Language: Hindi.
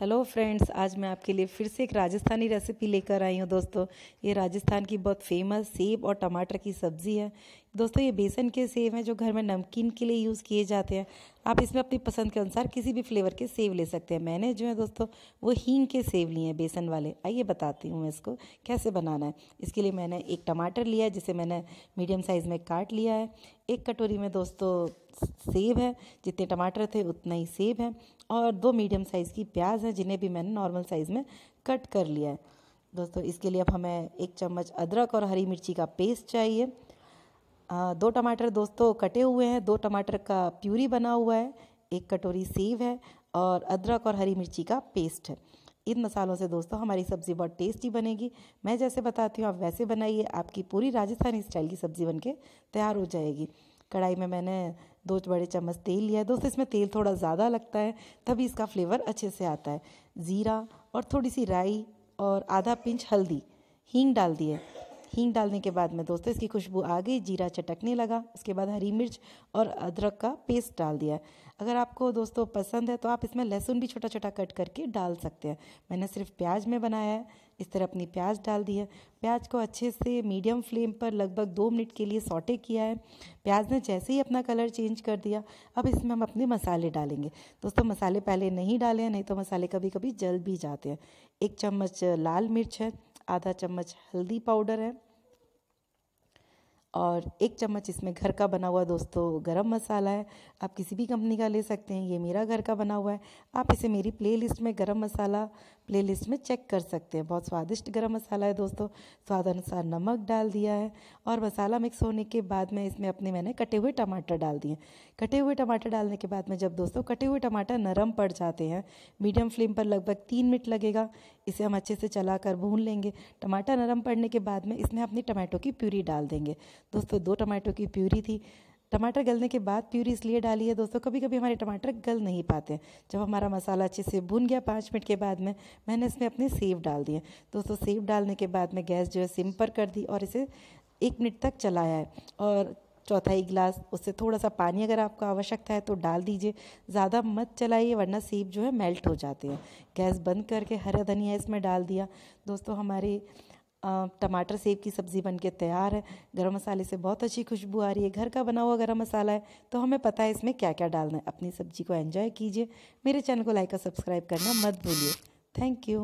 हेलो फ्रेंड्स आज मैं आपके लिए फिर से एक राजस्थानी रेसिपी लेकर आई हूँ दोस्तों ये राजस्थान की बहुत फेमस सेब और टमाटर की सब्ज़ी है दोस्तों ये बेसन के सेव हैं जो घर में नमकीन के लिए यूज़ किए जाते हैं आप इसमें अपनी पसंद के अनुसार किसी भी फ्लेवर के सेव ले सकते हैं मैंने जो है दोस्तों वो हींग के सेव लिए हैं बेसन वाले आइए बताती हूँ मैं इसको कैसे बनाना है इसके लिए मैंने एक टमाटर लिया है जिसे मैंने मीडियम साइज़ में काट लिया है एक कटोरी में दोस्तों सेब है जितने टमाटर थे उतना ही सेब है और दो मीडियम साइज़ की प्याज है जिन्हें भी मैंने नॉर्मल साइज़ में कट कर लिया है दोस्तों इसके लिए अब हमें एक चम्मच अदरक और हरी मिर्ची का पेस्ट चाहिए दो टमाटर दोस्तों कटे हुए हैं दो टमाटर का प्यूरी बना हुआ है एक कटोरी सेव है और अदरक और हरी मिर्ची का पेस्ट है इन मसालों से दोस्तों हमारी सब्ज़ी बहुत टेस्टी बनेगी मैं जैसे बताती हूँ आप वैसे बनाइए आपकी पूरी राजस्थानी स्टाइल की सब्ज़ी बनके तैयार हो जाएगी कढ़ाई में मैंने दो बड़े चम्मच तेल लिया है दोस्तों इसमें तेल थोड़ा ज़्यादा लगता है तभी इसका फ्लेवर अच्छे से आता है ज़ीरा और थोड़ी सी राई और आधा पिंच हल्दी हींग डाल दी है हींग डालने के बाद में दोस्तों इसकी खुशबू आ गई जीरा चटकने लगा उसके बाद हरी मिर्च और अदरक का पेस्ट डाल दिया अगर आपको दोस्तों पसंद है तो आप इसमें लहसुन भी छोटा छोटा कट करके डाल सकते हैं मैंने सिर्फ प्याज में बनाया है इस तरह अपनी प्याज डाल दी है प्याज को अच्छे से मीडियम फ्लेम पर लगभग दो मिनट के लिए सौटे किया है प्याज ने जैसे ही अपना कलर चेंज कर दिया अब इसमें हम अपने मसाले डालेंगे दोस्तों मसाले पहले नहीं डाले हैं नहीं तो मसाले कभी कभी जल भी जाते हैं एक चम्मच लाल मिर्च है आधा चम्मच हल्दी पाउडर है और एक चम्मच इसमें घर का बना हुआ दोस्तों गरम मसाला है आप किसी भी कंपनी का ले सकते हैं ये मेरा घर का बना हुआ है आप इसे मेरी प्लेलिस्ट में गरम मसाला प्लेलिस्ट में चेक कर सकते हैं बहुत स्वादिष्ट गरम मसाला है दोस्तों स्वाद अनुसार नमक डाल दिया है और मसाला मिक्स होने के बाद में इसमें अपने मैंने कटे हुए टमाटर डाल दिए कटे हुए टमाटर डालने के बाद में जब दोस्तों कटे हुए टमाटर नरम पड़ जाते हैं मीडियम फ्लेम पर लगभग तीन मिनट लगेगा इसे हम अच्छे से चला कर भून लेंगे टमाटर नरम पड़ने के बाद में इसमें अपनी टमाटो की प्यूरी डाल देंगे दोस्तों दो टमाटो की प्यूरी थी टमाटर गलने के बाद प्यूरी इसलिए डाली है दोस्तों कभी कभी हमारे टमाटर गल नहीं पाते जब हमारा मसाला अच्छे से भुन गया पाँच मिनट के बाद में मैंने इसमें अपने सेव डाल दिए दोस्तों सेव डालने के बाद में गैस जो है सिम पर कर दी और इसे एक मिनट तक चलाया है और चौथाई गिलास उससे थोड़ा सा पानी अगर आपको आवश्यकता है तो डाल दीजिए ज़्यादा मत चलाइए वरना सेब जो है मेल्ट हो जाते हैं गैस बंद करके हरा धनिया इसमें डाल दिया दोस्तों हमारी टमाटर सेब की सब्ज़ी बन के तैयार है गरम मसाले से बहुत अच्छी खुशबू आ रही है घर का बना हुआ गरम मसाला है तो हमें पता है इसमें क्या क्या डालना है अपनी सब्ज़ी को एंजॉय कीजिए मेरे चैनल को लाइक और सब्सक्राइब करना मत भूलिए थैंक यू